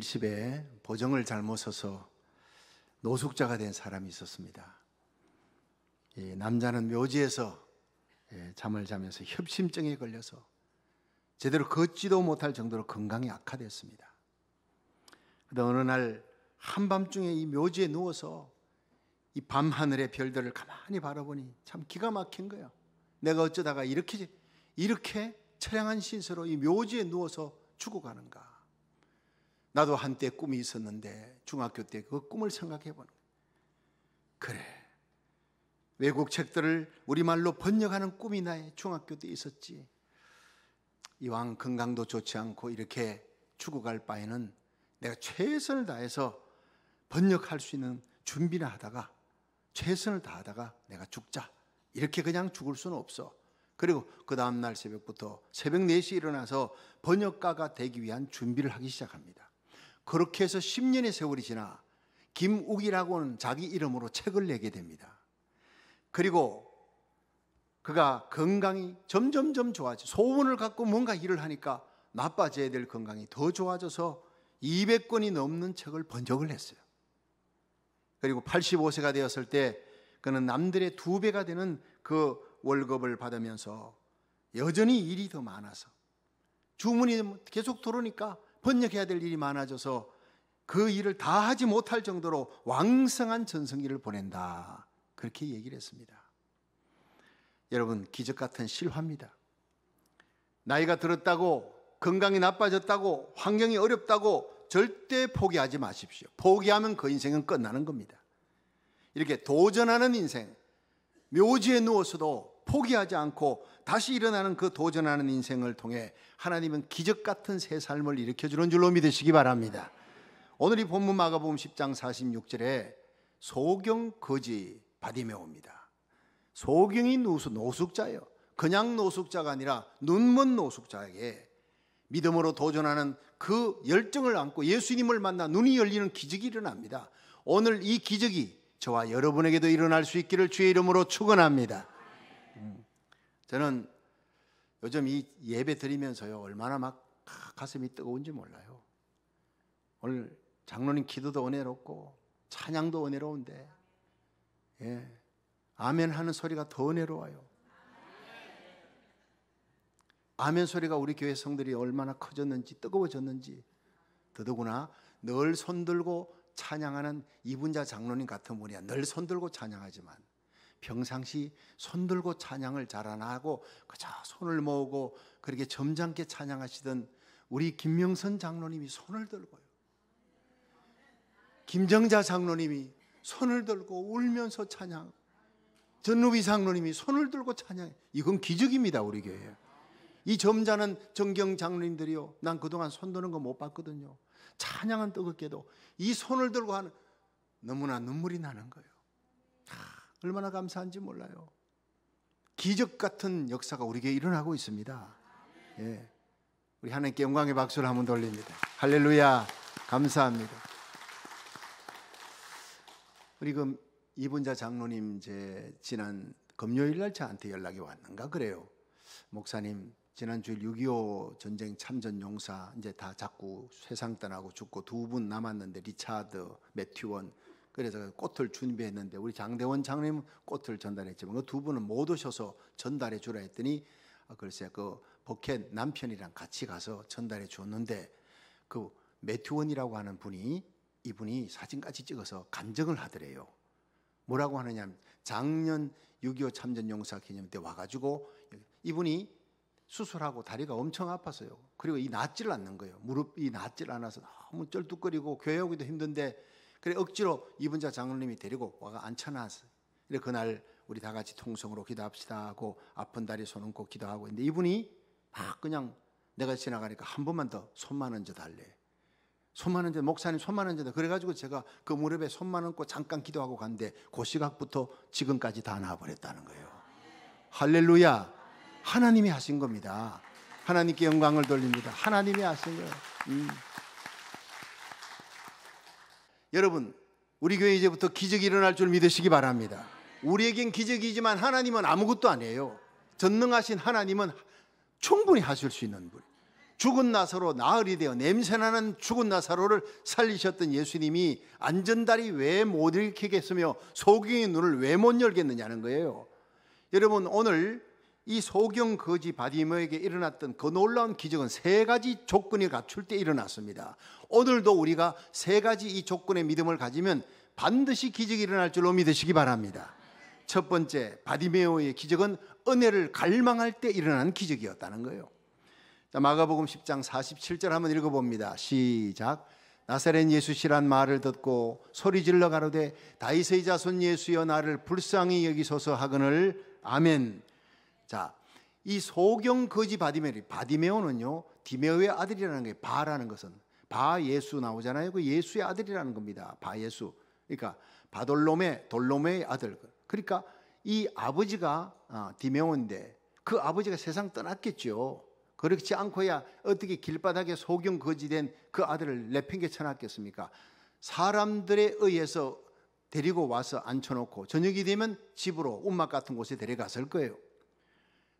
70에 보정을 잘못 써서 노숙자가 된 사람이 있었습니다. 예, 남자는 묘지에서 예, 잠을 자면서 협심증에 걸려서 제대로 걷지도 못할 정도로 건강이 악화됐습니다. 그런데 어느 날 한밤중에 이 묘지에 누워서 이 밤하늘의 별들을 가만히 바라보니 참 기가 막힌 거예요. 내가 어쩌다가 이렇게 이렇게 처량한 신세로 이 묘지에 누워서 죽어가는가. 나도 한때 꿈이 있었는데 중학교 때 그 꿈을 생각해 보는 그래. 외국 책들을 우리말로 번역하는 꿈이 나의 중학교 때 있었지. 이왕 건강도 좋지 않고 이렇게 죽어갈 바에는 내가 최선을 다해서 번역할 수 있는 준비나 하다가 최선을 다하다가 내가 죽자. 이렇게 그냥 죽을 수는 없어. 그리고 그 다음날 새벽부터 새벽 4시 일어나서 번역가가 되기 위한 준비를 하기 시작합니다. 그렇게 해서 10년의 세월이 지나 김욱이라고는 자기 이름으로 책을 내게 됩니다. 그리고 그가 건강이 점점점 좋아져 소원을 갖고 뭔가 일을 하니까 나빠져야 될 건강이 더 좋아져서 200권이 넘는 책을 번역을 했어요. 그리고 85세가 되었을 때 그는 남들의 두 배가 되는 그 월급을 받으면서 여전히 일이 더 많아서 주문이 계속 들어오니까 번역해야 될 일이 많아져서 그 일을 다 하지 못할 정도로 왕성한 전성기를 보낸다. 그렇게 얘기를 했습니다. 여러분, 기적 같은 실화입니다. 나이가 들었다고, 건강이 나빠졌다고, 환경이 어렵다고 절대 포기하지 마십시오. 포기하면 그 인생은 끝나는 겁니다. 이렇게 도전하는 인생, 묘지에 누워서도 포기하지 않고 다시 일어나는 그 도전하는 인생을 통해 하나님은 기적 같은 새 삶을 일으켜 주는 줄로 믿으시기 바랍니다. 오늘 이 본문 마가복음 10장 46절에 소경 거지 바디메오입니다. 소경이 노수, 노숙자요 그냥 노숙자가 아니라 눈먼 노숙자에게 믿음으로 도전하는 그 열정을 안고 예수님을 만나 눈이 열리는 기적이 일어납니다. 오늘 이 기적이 저와 여러분에게도 일어날 수 있기를 주의 이름으로 축원합니다. 음. 저는 요즘 이 예배 드리면서요, 얼마나 막 가슴이 뜨거운지 몰라요. 오늘 장로님 기도도 은혜롭고, 찬양도 은혜로운데, 예. 아멘 하는 소리가 더 은혜로워요. 아멘 소리가 우리 교회 성들이 얼마나 커졌는지, 뜨거워졌는지, 더더구나 늘 손들고 찬양하는 이분자 장로님 같은 분이야. 늘 손들고 찬양하지만 평상시 손들고 찬양을 잘 안 하고 그저 손을 모으고 그렇게 점잖게 찬양하시던 우리 김명선 장로님이 손을 들고요. 김정자 장로님이 손을 들고 울면서 찬양. 전루비 장로님이 손을 들고 찬양. 이건 기적입니다, 우리 교회이 점자는 정경 장로님들이요. 난 그동안 손 드는 거 못 봤거든요. 찬양은 뜨겁게도 이 손을 들고 하는 너무나 눈물이 나는 거예요. 아, 얼마나 감사한지 몰라요. 기적 같은 역사가 우리에게 일어나고 있습니다. 예. 우리 하나님께 영광의 박수를 한번 돌립니다. 할렐루야. 감사합니다. 우리 그 이분자 장로님 제 지난 금요일 날 저한테 연락이 왔는가 그래요. 목사님 지난 주일 6.25 전쟁 참전 용사 이제 다 자꾸 세상 떠나고 죽고 두 분 남았는데 리차드, 매튜원 그래서 그 꽃을 준비했는데 우리 장대원 장로님 꽃을 전달했지만 그 두 분은 못 오셔서 전달해 주라 했더니 아, 글쎄 그 버켓 남편이랑 같이 가서 전달해 주었는데 그 매튜원이라고 하는 분이 이분이 사진까지 찍어서 간증을 하더래요. 뭐라고 하느냐 하면 작년 6.25 참전용사 기념 때 와가지고 이분이 수술하고 다리가 엄청 아팠어요. 그리고 이 낫질 않는 거예요. 무릎이 낫질 않아서 너무 쩔뚝거리고 교회 오기도 힘든데 그래 억지로 이분자 장로님이 데리고 와가 앉혀놨어 그래 그날 우리 다 같이 통성으로 기도합시다 하고 아픈 다리 손 얹고 기도하고 있는데 이분이 막 그냥 내가 지나가니까 한 번만 더 손만 얹어 달래. 손만 얹어 목사님 손만 얹어 그래가지고 제가 그무렵에 손만 얹고 잠깐 기도하고 갔는데 그 시각부터 지금까지 다 나아버렸다는 거예요. 할렐루야. 하나님이 하신 겁니다. 하나님께 영광을 돌립니다. 하나님이 하신 거예요. 음. 여러분, 우리 교회 이제부터 기적이 일어날 줄 믿으시기 바랍니다. 우리에겐 기적이지만 하나님은 아무것도 아니에요. 전능하신 하나님은 충분히 하실 수 있는 분. 죽은 나사로 나흘이 되어 냄새나는 죽은 나사로를 살리셨던 예수님이 안전다리 왜 못 일으키겠으며 소경의 눈을 왜 못 열겠느냐는 거예요. 여러분 오늘 이 소경 거지 바디머에게 일어났던 그 놀라운 기적은 세 가지 조건이 갖출 때 일어났습니다. 오늘도 우리가 세 가지 이 조건의 믿음을 가지면 반드시 기적이 일어날 줄로 믿으시기 바랍니다. 첫 번째, 바디메오의 기적은 은혜를 갈망할 때 일어난 기적이었다는 거예요. 자, 마가복음 10장 47절 한번 읽어봅니다. 시작. 나사렛 예수시란 말을 듣고 소리 질러 가로되 다이의 자손 예수여 나를 불쌍히 여기소서 하거늘 아멘. 자, 이 소경 거지 바디메리 바디메오는요 디메오의 아들이라는 게 바라는 것은 바 예수 나오잖아요. 그 예수의 아들이라는 겁니다. 바 예수. 그러니까 바돌롬의 돌롬의 아들. 그러니까 이 아버지가 아, 디메오인데 그 아버지가 세상 떠났겠죠. 그렇지 않고야 어떻게 길바닥에 소경 거지된 그 아들을 내팽개 쳐놨겠습니까? 사람들에 의해서 데리고 와서 앉혀놓고 저녁이 되면 집으로 움막 같은 곳에 데려갔을 거예요.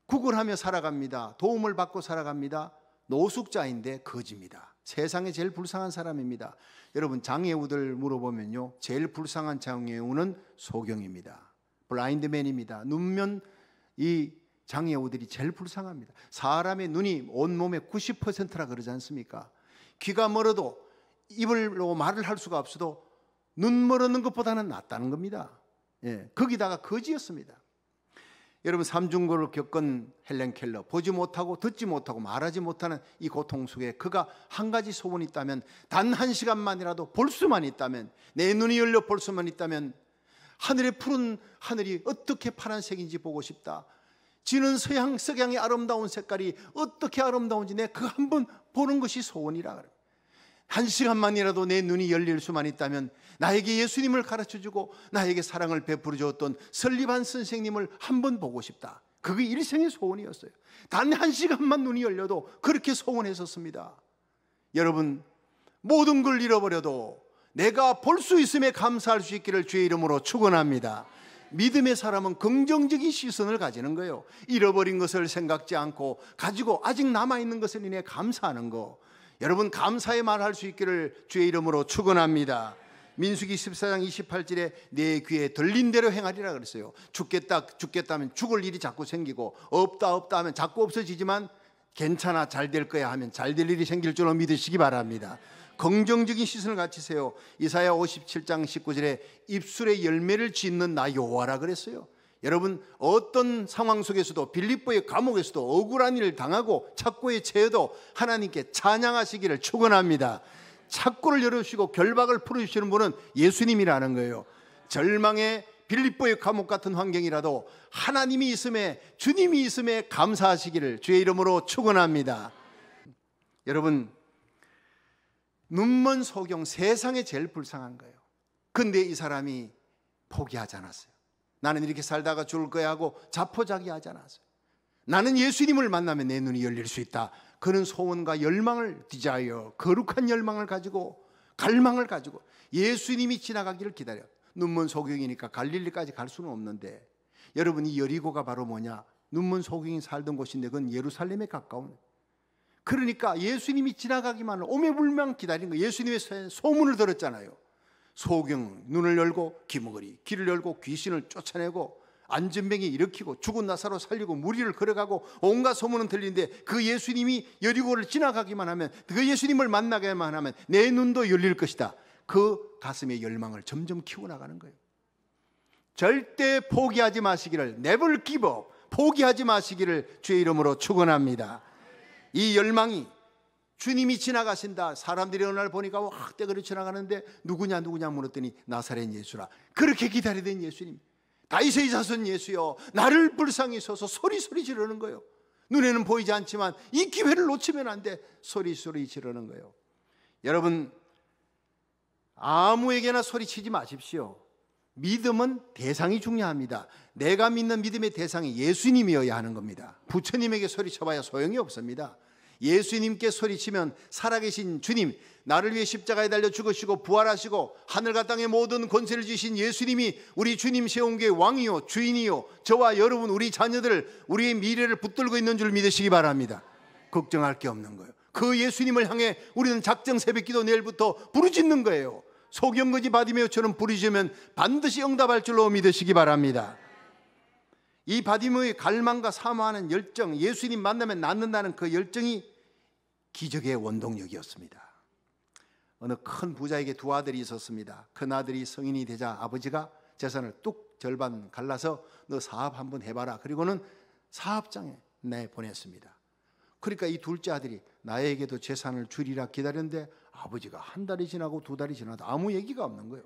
구걸하며 살아갑니다. 도움을 받고 살아갑니다. 노숙자인데 거지입니다. 세상에 제일 불쌍한 사람입니다. 여러분 장애우들 물어보면요. 제일 불쌍한 장애우는 소경입니다. 블라인드맨입니다. 눈면 이 장애우들이 제일 불쌍합니다. 사람의 눈이 온몸의 90%라 그러지 않습니까? 귀가 멀어도 입을로 말을 할 수가 없어도 눈 멀어는 것보다는 낫다는 겁니다. 예. 거기다가 거지였습니다. 여러분 삼중고를 겪은 헬렌 켈러 보지 못하고 듣지 못하고 말하지 못하는 이 고통 속에 그가 한 가지 소원이 있다면 단 한 시간만이라도 볼 수만 있다면 내 눈이 열려 볼 수만 있다면 하늘의 푸른 하늘이 어떻게 파란색인지 보고 싶다. 지는 서양 석양의 아름다운 색깔이 어떻게 아름다운지 내 그 한 번 보는 것이 소원이라 그래요. 한 시간만이라도 내 눈이 열릴 수만 있다면 나에게 예수님을 가르쳐 주고 나에게 사랑을 베풀어 주었던 설립한 선생님을 한 번 보고 싶다. 그게 일생의 소원이었어요. 단 한 시간만 눈이 열려도 그렇게 소원했었습니다. 여러분, 모든 걸 잃어버려도 내가 볼 수 있음에 감사할 수 있기를 주의 이름으로 축원합니다. 믿음의 사람은 긍정적인 시선을 가지는 거예요. 잃어버린 것을 생각지 않고 가지고 아직 남아 있는 것을 인해 감사하는 거. 여러분 감사의 말할수 있기를 주의 이름으로 축원합니다. 민수기 14장 28절에 내 귀에 들린 대로 행하리라 그랬어요. 죽겠다 죽겠다 면 죽을 일이 자꾸 생기고 없다 없다 하면 자꾸 없어지지만 괜찮아 잘 될 거야 하면 잘 될 일이 생길 줄로 믿으시기 바랍니다. 긍정적인 시선을 갖추세요. 이사야 57장 19절에 입술의 열매를 짓는 나 여호와라 그랬어요. 여러분 어떤 상황 속에서도 빌립보의 감옥에서도 억울한 일을 당하고 착고의채도 하나님께 찬양하시기를 축원합니다. 착고를 열어주시고 결박을 풀어주시는 분은 예수님이라는 거예요. 절망의 빌립보의 감옥 같은 환경이라도 하나님이 있음에 주님이 있음에 감사하시기를 주의 이름으로 축원합니다. 여러분 눈먼 소경 세상에 제일 불쌍한 거예요. 근데 이 사람이 포기하지 않았어요. 나는 이렇게 살다가 죽을 거야 하고 자포자기 하지 않았어요. 나는 예수님을 만나면 내 눈이 열릴 수 있다. 그런 소원과 열망을 디자이 거룩한 열망을 가지고 갈망을 가지고 예수님이 지나가기를 기다려. 눈먼 소경이니까 갈릴리까지 갈 수는 없는데 여러분 이 여리고가 바로 뭐냐? 눈먼 소경이 살던 곳인데 그건 예루살렘에 가까운 그러니까 예수님이 지나가기만 오매불망 기다린 거 예수님의 소문을 들었잖아요. 소경 눈을 열고 기머거리 길을 열고 귀신을 쫓아내고 안전병이 일으키고 죽은 나사로 살리고 무리를 걸어가고 온갖 소문은 들리는데 그 예수님이 여리고를 지나가기만 하면 그 예수님을 만나게만 하면 내 눈도 열릴 것이다. 그 가슴의 열망을 점점 키워나가는 거예요. 절대 포기하지 마시기를 never 포기하지 마시기를 주의 이름으로 축원합니다. 이 열망이 주님이 지나가신다. 사람들이 어느 날 보니까 확대그리 지나가는데 누구냐 누구냐 물었더니 나사렛 예수라. 그렇게 기다리던 예수님. 다이세의 자손 예수여 나를 불쌍히 서서 소리소리 지르는 거예요. 눈에는 보이지 않지만 이 기회를 놓치면 안 돼. 소리소리 지르는 거예요. 여러분 아무에게나 소리치지 마십시오. 믿음은 대상이 중요합니다. 내가 믿는 믿음의 대상이 예수님이어야 하는 겁니다. 부처님에게 소리쳐봐야 소용이 없습니다. 예수님께 소리치면 살아계신 주님, 나를 위해 십자가에 달려 죽으시고 부활하시고 하늘과 땅의 모든 권세를 주신 예수님이 우리 주님 세운 게 왕이요 주인이요 저와 여러분 우리 자녀들 우리의 미래를 붙들고 있는 줄 믿으시기 바랍니다. 걱정할 게 없는 거예요. 그 예수님을 향해 우리는 작정 새벽기도 내일부터 부르짖는 거예요. 소경거지 받으며처럼 부르짖으면 반드시 응답할 줄로 믿으시기 바랍니다. 이 바디모의 갈망과 사모하는 열정, 예수님 만나면 낫는다는 그 열정이 기적의 원동력이었습니다. 어느 큰 부자에게 두 아들이 있었습니다. 큰 아들이 성인이 되자 아버지가 재산을 뚝 절반 갈라서 너 사업 한번 해봐라. 그리고는 사업장에 내 보냈습니다. 그러니까 이 둘째 아들이 나에게도 재산을 줄이라 기다렸는데 아버지가 한 달이 지나고 두 달이 지나도 아무 얘기가 없는 거예요.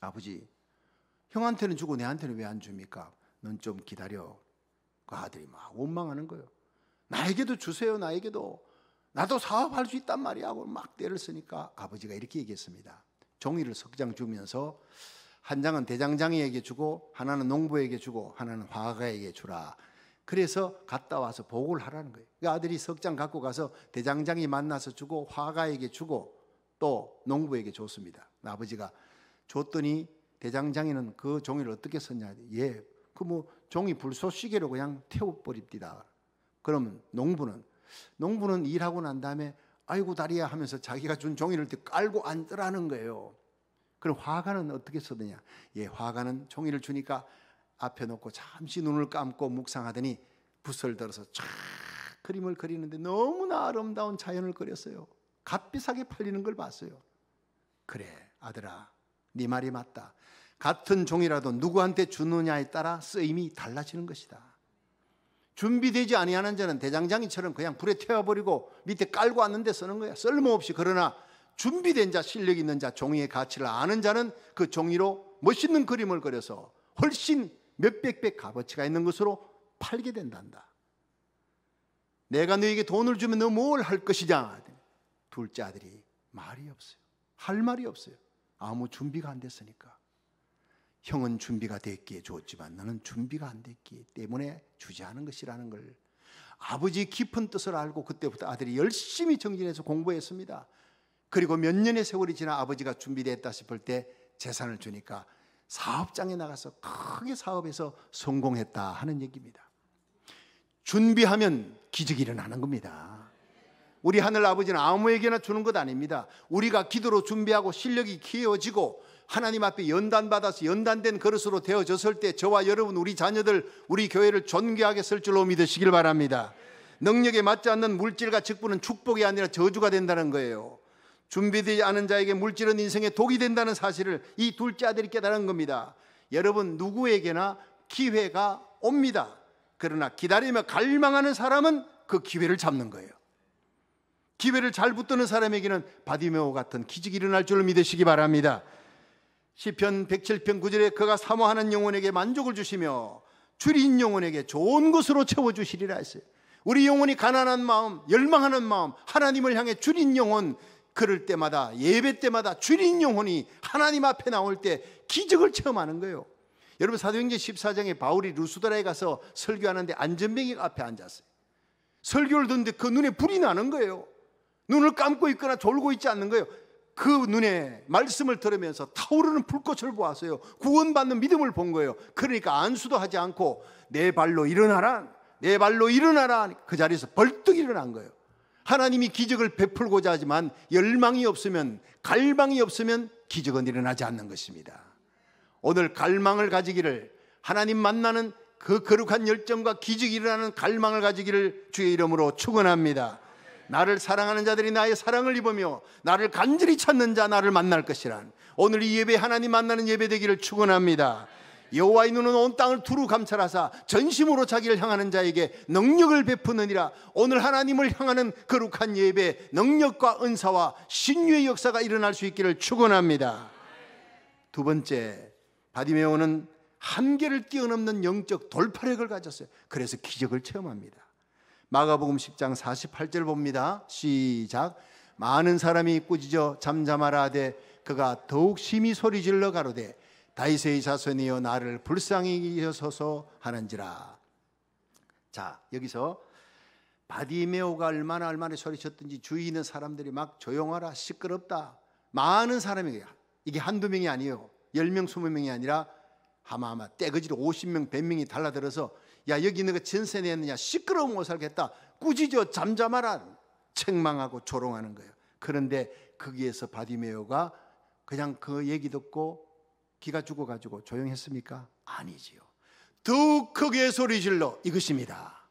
아버지, 형한테는 주고 내한테는 왜 안 줍니까? 넌좀 기다려. 그 아들이 막 원망하는 거예요. 나에게도 주세요. 나에게도. 나도 사업할 수 있단 말이야 하고 막 때를 쓰니까 아버지가 이렇게 얘기했습니다. 종이를 석장 주면서 한 장은 대장장이에게 주고 하나는 농부에게 주고 하나는 화가에게 주라. 그래서 갔다 와서 복을 하라는 거예요. 그 아들이 석장 갖고 가서 대장장이 만나서 주고 화가에게 주고 또 농부에게 줬습니다. 아버지가 줬더니 대장장이는 그 종이를 어떻게 썼냐? 예, 그뭐 종이 불소시계로 그냥 태워버립니다. 그러면 농부는 농부는 일하고 난 다음에 아이고 다리야 하면서 자기가 준 종이를 깔고 앉으라는 거예요. 그럼 화가는 어떻게 쓰느냐? 예, 화가는 종이를 주니까 앞에 놓고 잠시 눈을 감고 묵상하더니 붓을 들어서 쫙 그림을 그리는데 너무나 아름다운 자연을 그렸어요. 값비싸게 팔리는 걸 봤어요. 그래, 아들아, 네 말이 맞다. 같은 종이라도 누구한테 주느냐에 따라 쓰임이 달라지는 것이다. 준비되지 아니하는 자는 대장장이처럼 그냥 불에 태워버리고 밑에 깔고 왔는데 쓰는 거야. 쓸모없이 그러나 준비된 자, 실력 있는 자, 종이의 가치를 아는 자는 그 종이로 멋있는 그림을 그려서 훨씬 몇백 배 값어치가 있는 것으로 팔게 된단다. 내가 너에게 돈을 주면 너 뭘 할 것이냐? 둘째 아들이 말이 없어요. 할 말이 없어요. 아무 준비가 안 됐으니까. 형은 준비가 됐기에 줬지만 나는 준비가 안 됐기 때문에 주지 않은 것이라는 걸 아버지의 깊은 뜻을 알고 그때부터 아들이 열심히 정진해서 공부했습니다. 그리고 몇 년의 세월이 지나 아버지가 준비됐다 싶을 때 재산을 주니까 사업장에 나가서 크게 사업에서 성공했다 하는 얘기입니다. 준비하면 기적이 일어나는 겁니다. 우리 하늘 아버지는 아무에게나 주는 것 아닙니다. 우리가 기도로 준비하고 실력이 키워지고 하나님 앞에 연단받아서 연단된 그릇으로 되어졌을 때 저와 여러분 우리 자녀들 우리 교회를 존귀하게 쓸 줄로 믿으시길 바랍니다. 능력에 맞지 않는 물질과 직분은 축복이 아니라 저주가 된다는 거예요. 준비되지 않은 자에게 물질은 인생의 독이 된다는 사실을 이 둘째 아들이 깨달은 겁니다. 여러분 누구에게나 기회가 옵니다. 그러나 기다리며 갈망하는 사람은 그 기회를 잡는 거예요. 기회를 잘 붙드는 사람에게는 바디메오 같은 기적이 일어날 줄 믿으시기 바랍니다. 시편 107편 9절에 그가 사모하는 영혼에게 만족을 주시며 줄인 영혼에게 좋은 것으로 채워 주시리라 했어요. 우리 영혼이 가난한 마음, 열망하는 마음, 하나님을 향해 줄인 영혼 그럴 때마다 예배 때마다 줄인 영혼이 하나님 앞에 나올 때 기적을 체험하는 거예요. 여러분 사도행전 14장에 바울이 루스드라에 가서 설교하는데 안전뱅이 앞에 앉았어요. 설교를 듣는데 그 눈에 불이 나는 거예요. 눈을 감고 있거나 졸고 있지 않는 거예요. 그 눈에 말씀을 들으면서 타오르는 불꽃을 보았어요. 구원받는 믿음을 본 거예요. 그러니까 안수도 하지 않고 내 발로 일어나라. 내 발로 일어나라. 그 자리에서 벌떡 일어난 거예요. 하나님이 기적을 베풀고자 하지만 열망이 없으면 갈망이 없으면 기적은 일어나지 않는 것입니다. 오늘 갈망을 가지기를 하나님 만나는 그 거룩한 열정과 기적이 일어나는 갈망을 가지기를 주의 이름으로 축원합니다. 나를 사랑하는 자들이 나의 사랑을 입으며 나를 간절히 찾는 자 나를 만날 것이란 오늘 이 예배 하나님 만나는 예배 되기를 축원합니다. 여호와의 눈은 온 땅을 두루 감찰하사 전심으로 자기를 향하는 자에게 능력을 베푸느니라 오늘 하나님을 향하는 거룩한 예배 능력과 은사와 신유의 역사가 일어날 수 있기를 축원합니다. 두 번째 바디메오는 한계를 뛰어넘는 영적 돌파력을 가졌어요. 그래서 기적을 체험합니다. 마가복음 10장 48절 봅니다. 시작. 많은 사람이 꾸짖어 잠잠하라 하되 그가 더욱 심히 소리질러 가로되 다윗의 자손이여 나를 불쌍히 여소서 하는지라. 자, 여기서 바디메오가 얼마나 얼마나 소리쳤든지 주위 있는 사람들이 막 조용하라 시끄럽다. 많은 사람이 이게 한두 명이 아니요 10명, 20명이 아니라 하마하마 떼거지로 50명, 100명이 달라들어서 야 여기 있는 거 그 전세 내느냐 시끄러운못 살겠다 꾸짖어 잠잠하라 책망하고 조롱하는 거예요. 그런데 거기에서 바디메오가 그냥 그 얘기 듣고 기가 죽어가지고 조용했습니까? 아니지요. 더욱 크게 소리질러 이것입니다.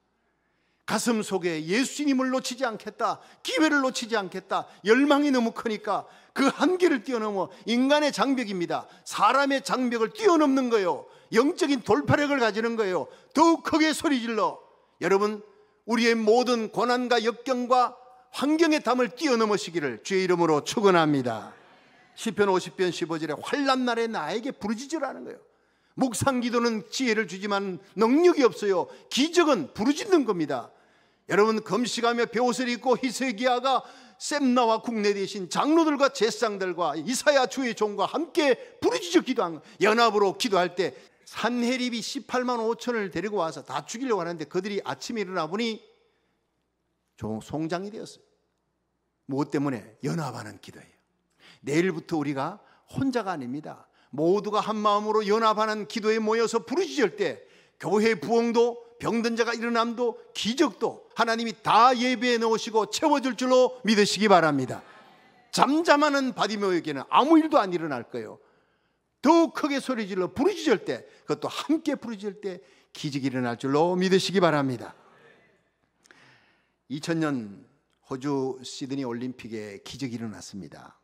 가슴 속에 예수님을 놓치지 않겠다. 기회를 놓치지 않겠다. 열망이 너무 크니까 그 한계를 뛰어넘어 인간의 장벽입니다. 사람의 장벽을 뛰어넘는 거예요. 영적인 돌파력을 가지는 거예요. 더욱 크게 소리질러. 여러분, 우리의 모든 고난과 역경과 환경의 담을 뛰어넘으시기를 주의 이름으로 축원합니다. 시편 50편 15절에 환란 날에 나에게 부르짖으라는 거예요. 목상 기도는 지혜를 주지만 능력이 없어요. 기적은 부르짖는 겁니다. 여러분 금식하며 배옷을 입고 히스기야가 셈나와 국내 대신 장로들과 제상들과 이사야 주의 종과 함께 부르짖어 기도한 연합으로 기도할 때 산해립이 18만 5천을 데리고 와서 다 죽이려고 하는데 그들이 아침에 일어나 보니 송장이 되었어요. 무엇 때문에 연합하는 기도예요. 내일부터 우리가 혼자가 아닙니다. 모두가 한 마음으로 연합하는 기도에 모여서 부르짖을 때교회 부흥도 병든 자가 일어남도 기적도 하나님이 다예비해 놓으시고 채워줄 줄로 믿으시기 바랍니다. 잠잠하는 바디메오에게는 아무 일도 안 일어날 거예요. 더욱 크게 소리질러 부르짖을 때 그것도 함께 부르짖을 때 기적이 일어날 줄로 믿으시기 바랍니다. 2000년 호주 시드니 올림픽에 기적이 일어났습니다.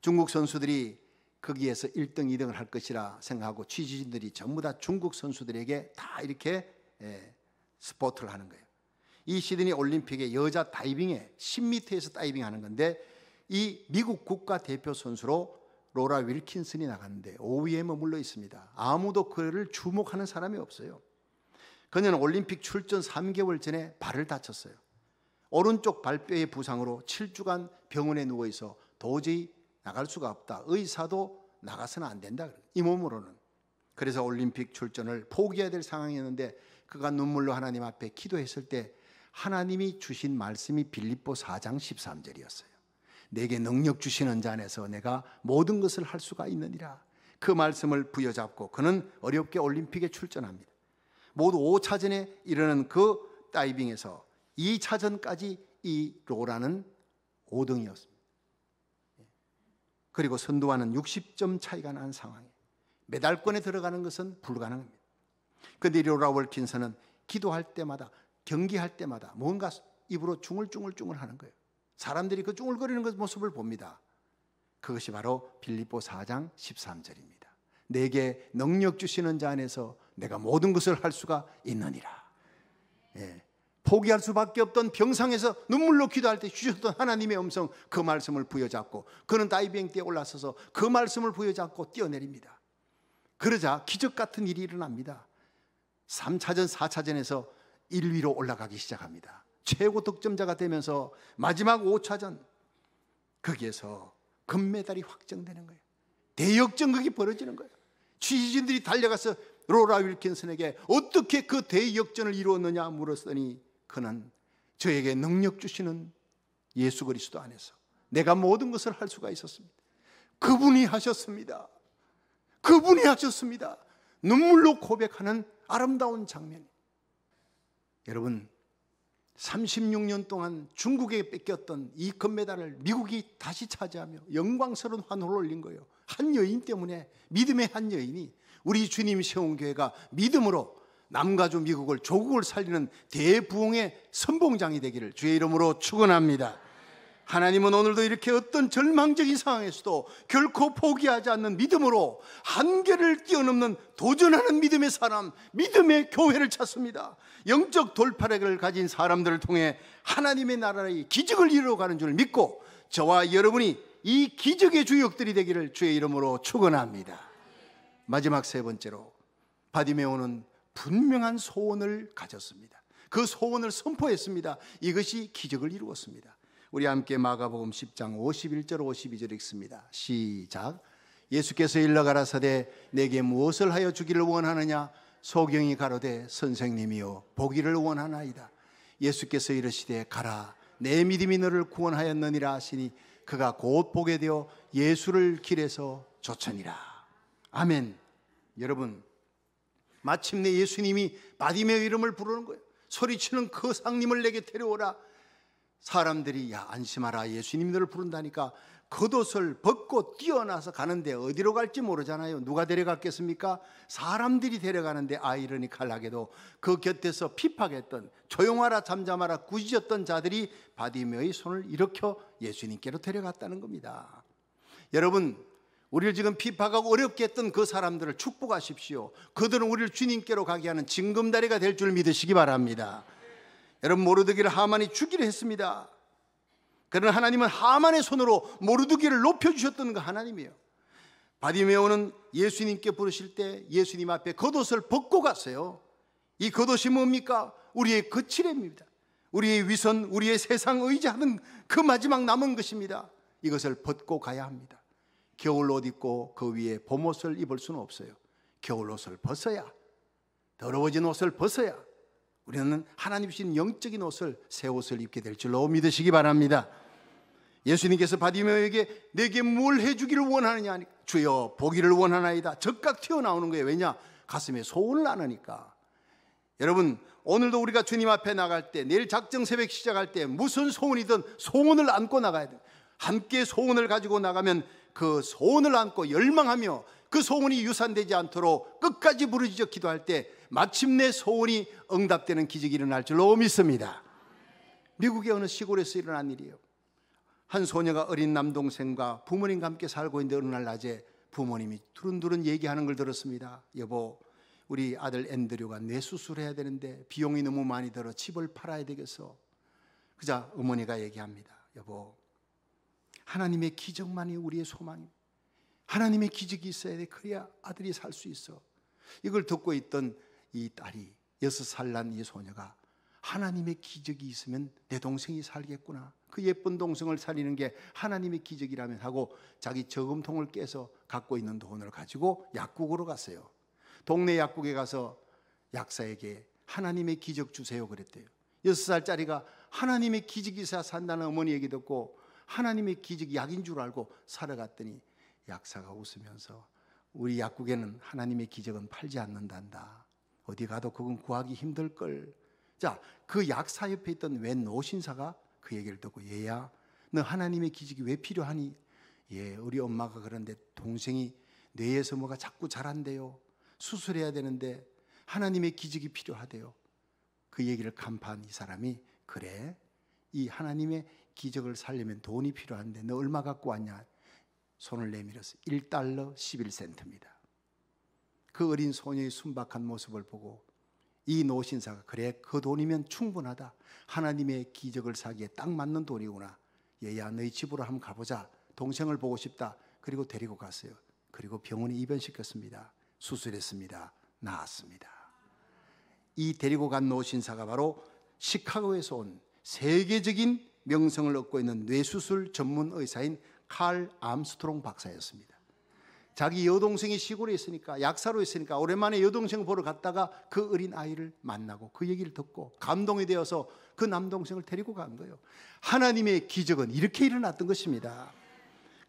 중국 선수들이 거기에서 1등, 2등을 할 것이라 생각하고 취재진들이 전부 다 중국 선수들에게 다 이렇게 예, 스포트를 하는 거예요. 이 시드니 올림픽의 여자 다이빙에 10m에서 다이빙 하는 건데 이 미국 국가대표 선수로 로라 윌킨슨이 나갔는데 5위에 머물러 있습니다. 아무도 그를 주목하는 사람이 없어요. 그녀는 올림픽 출전 3개월 전에 발을 다쳤어요. 오른쪽 발뼈의 부상으로 7주간 병원에 누워 있어 도저히 나갈 수가 없다. 의사도 나가서는 안 된다. 이 몸으로는. 그래서 올림픽 출전을 포기해야 될 상황이었는데 그가 눈물로 하나님 앞에 기도했을 때 하나님이 주신 말씀이 빌립보 4장 13절이었어요. 내게 능력 주시는 자 안에서 내가 모든 것을 할 수가 있느니라. 그 말씀을 부여잡고 그는 어렵게 올림픽에 출전합니다. 모두 5차전에 이르는 그 다이빙에서 2차전까지 이 로라는 5등이었습니다. 그리고 선두와는 60점 차이가 난 상황에 메달권에 들어가는 것은 불가능합니다. 그런데 로라 월킨스는 기도할 때마다 경기할 때마다 뭔가 입으로 중얼중얼중얼 하는 거예요. 사람들이 그 중얼거리는 그 모습을 봅니다. 그것이 바로 빌립보 4장 13절입니다. 내게 능력 주시는 자 안에서 내가 모든 것을 할 수가 있느니라. 예. 포기할 수밖에 없던 병상에서 눈물로 기도할 때 주셨던 하나님의 음성 그 말씀을 부여잡고 그는 다이빙 때 올라서서 그 말씀을 부여잡고 뛰어내립니다. 그러자 기적 같은 일이 일어납니다. 3차전, 4차전에서 1위로 올라가기 시작합니다. 최고 득점자가 되면서 마지막 5차전 거기에서 금메달이 확정되는 거예요. 대역전극이 벌어지는 거예요. 취재진들이 달려가서 로라 윌킨슨에게 어떻게 그 대역전을 이루었느냐 물었더니 그는 저에게 능력 주시는 예수 그리스도 안에서 내가 모든 것을 할 수가 있었습니다. 그분이 하셨습니다. 그분이 하셨습니다. 눈물로 고백하는 아름다운 장면. 여러분, 36년 동안 중국에 뺏겼던 이 금메달을 미국이 다시 차지하며 영광스러운 환호를 올린 거예요. 한 여인 때문에 믿음의 한 여인이 우리 주님 세운 교회가 믿음으로 남가주 미국을 조국을 살리는 대부흥의 선봉장이 되기를 주의 이름으로 축원합니다. 하나님은 오늘도 이렇게 어떤 절망적인 상황에서도 결코 포기하지 않는 믿음으로 한계를 뛰어넘는 도전하는 믿음의 사람, 믿음의 교회를 찾습니다. 영적 돌파력을 가진 사람들을 통해 하나님의 나라의 기적을 이루어가는 줄 믿고 저와 여러분이 이 기적의 주역들이 되기를 주의 이름으로 축원합니다. 마지막 세 번째로 바디메오는 분명한 소원을 가졌습니다. 그 소원을 선포했습니다. 이것이 기적을 이루었습니다. 우리 함께 마가복음 10장 51절 52절 읽습니다. 시작. 예수께서 일러가라사대 내게 무엇을 하여 주기를 원하느냐 소경이 가로되 선생님이여 보기를 원하나이다. 예수께서 이르시되 가라 내 믿음이 너를 구원하였느니라 하시니 그가 곧 보게 되어 예수를 길에서 쫓으니라. 아멘. 여러분 마침내 예수님이 마디메의 이름을 부르는 거예요. 소리치는 그 상님을 내게 데려오라. 사람들이 야 안심하라 예수님 너를 부른다니까 겉옷을 그 벗고 뛰어나서 가는데 어디로 갈지 모르잖아요. 누가 데려갔겠습니까? 사람들이 데려가는데 아이러니칼하게도 그 곁에서 핍박했던 조용하라 잠잠하라 꾸짖었던 자들이 바디메의 손을 일으켜 예수님께로 데려갔다는 겁니다. 여러분 우리를 지금 핍박하고 어렵게 했던 그 사람들을 축복하십시오. 그들은 우리를 주님께로 가게 하는 징검다리가 될 줄 믿으시기 바랍니다. 여러분 모르드기를 하만이 죽이려 했습니다. 그러나 하나님은 하만의 손으로 모르드기를 높여주셨던 거 그 하나님이에요. 바디메오는 예수님께 부르실 때 예수님 앞에 겉옷을 벗고 갔어요이 겉옷이 뭡니까? 우리의 거칠입니다. 우리의 위선, 우리의 세상 의지하는 그 마지막 남은 것입니다. 이것을 벗고 가야 합니다. 겨울 옷 입고 그 위에 봄옷을 입을 수는 없어요. 겨울 옷을 벗어야 더러워진 옷을 벗어야 우리는 하나님 주신 영적인 옷을 새 옷을 입게 될 줄로 믿으시기 바랍니다. 예수님께서 바디메오에게 내게 뭘 해주기를 원하느냐 주여 보기를 원하나이다 즉각 튀어나오는 거예요 왜냐 가슴에 소원을 안으니까 여러분 오늘도 우리가 주님 앞에 나갈 때 내일 작정 새벽 시작할 때 무슨 소원이든 소원을 안고 나가야 돼 함께 소원을 가지고 나가면 그 소원을 안고 열망하며 그 소원이 유산되지 않도록 끝까지 부르짖어 기도할 때 마침내 소원이 응답되는 기적이 일어날 줄로 믿습니다. 미국의 어느 시골에서 일어난 일이에요. 한 소녀가 어린 남동생과 부모님과 함께 살고 있는데 어느 날 낮에 부모님이 두른두른 얘기하는 걸 들었습니다. 여보, 우리 아들 앤드류가 뇌수술해야 되는데 비용이 너무 많이 들어 집을 팔아야 되겠어. 그자 어머니가 얘기합니다. 여보, 하나님의 기적만이 우리의 소망입니다. 하나님의 기적이 있어야 돼. 그래야 아들이 살 수 있어. 이걸 듣고 있던 이 딸이 여섯 살 난 이 소녀가 하나님의 기적이 있으면 내 동생이 살겠구나. 그 예쁜 동생을 살리는 게 하나님의 기적이라면 하고 자기 저금통을 깨서 갖고 있는 돈을 가지고 약국으로 갔어요. 동네 약국에 가서 약사에게 하나님의 기적 주세요 그랬대요. 여섯 살짜리가 하나님의 기적이 있어야 산다는 어머니에게 듣고 하나님의 기적 약인 줄 알고 살아갔더니 약사가 웃으면서 우리 약국에는 하나님의 기적은 팔지 않는단다. 어디 가도 그건 구하기 힘들걸. 자, 그 약사 옆에 있던 웬 노신사가 그 얘기를 듣고 얘야, 너 하나님의 기적이 왜 필요하니? 예, 우리 엄마가 그런데 동생이 뇌에서 뭐가 자꾸 자란대요. 수술해야 되는데 하나님의 기적이 필요하대요. 그 얘기를 간파한 이 사람이 그래, 이 하나님의 기적을 살려면 돈이 필요한데 너 얼마 갖고 왔냐? 손을 내밀어서 1달러 11센트입니다. 그 어린 소녀의 순박한 모습을 보고 이 노신사가 그래 그 돈이면 충분하다. 하나님의 기적을 사기에 딱 맞는 돈이구나. 얘야 너희 집으로 한번 가보자. 동생을 보고 싶다. 그리고 데리고 갔어요. 그리고 병원에 입원시켰습니다. 수술했습니다. 나았습니다. 이 데리고 간 노신사가 바로 시카고에서 온 세계적인 명성을 얻고 있는 뇌수술 전문 의사인 칼 암스트롱 박사였습니다. 자기 여동생이 시골에 있으니까 약사로 있으니까 오랜만에 여동생 보러 갔다가 그 어린 아이를 만나고 그 얘기를 듣고 감동이 되어서 그 남동생을 데리고 간 거예요. 하나님의 기적은 이렇게 일어났던 것입니다.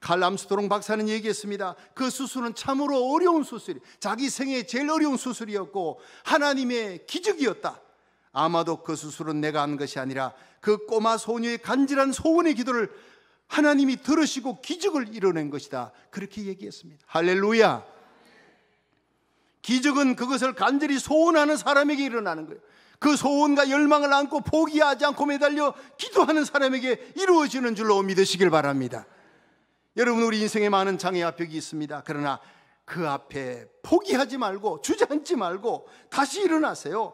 칼 암스토롱 박사는 얘기했습니다. 그 수술은 참으로 어려운 수술이 자기 생애 제일 어려운 수술이었고 하나님의 기적이었다. 아마도 그 수술은 내가 한 것이 아니라 그 꼬마 소녀의 간절한 소원의 기도를 하나님이 들으시고 기적을 이뤄낸 것이다. 그렇게 얘기했습니다. 할렐루야. 기적은 그것을 간절히 소원하는 사람에게 일어나는 거예요. 그 소원과 열망을 안고 포기하지 않고 매달려 기도하는 사람에게 이루어지는 줄로 믿으시길 바랍니다. 여러분, 우리 인생에 많은 장애 압벽이 있습니다. 그러나 그 앞에 포기하지 말고 주저앉지 말고 다시 일어나세요.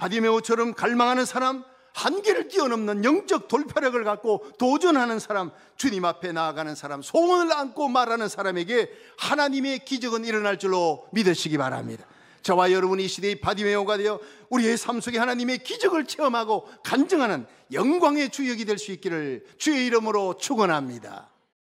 바디메오처럼 갈망하는 사람, 한계를 뛰어넘는 영적 돌파력을 갖고 도전하는 사람, 주님 앞에 나아가는 사람, 소원을 안고 말하는 사람에게 하나님의 기적은 일어날 줄로 믿으시기 바랍니다. 저와 여러분이 시대의 바디메오가 되어 우리의 삶 속에 하나님의 기적을 체험하고 간증하는 영광의 주역이 될 수 있기를 주의 이름으로 축원합니다.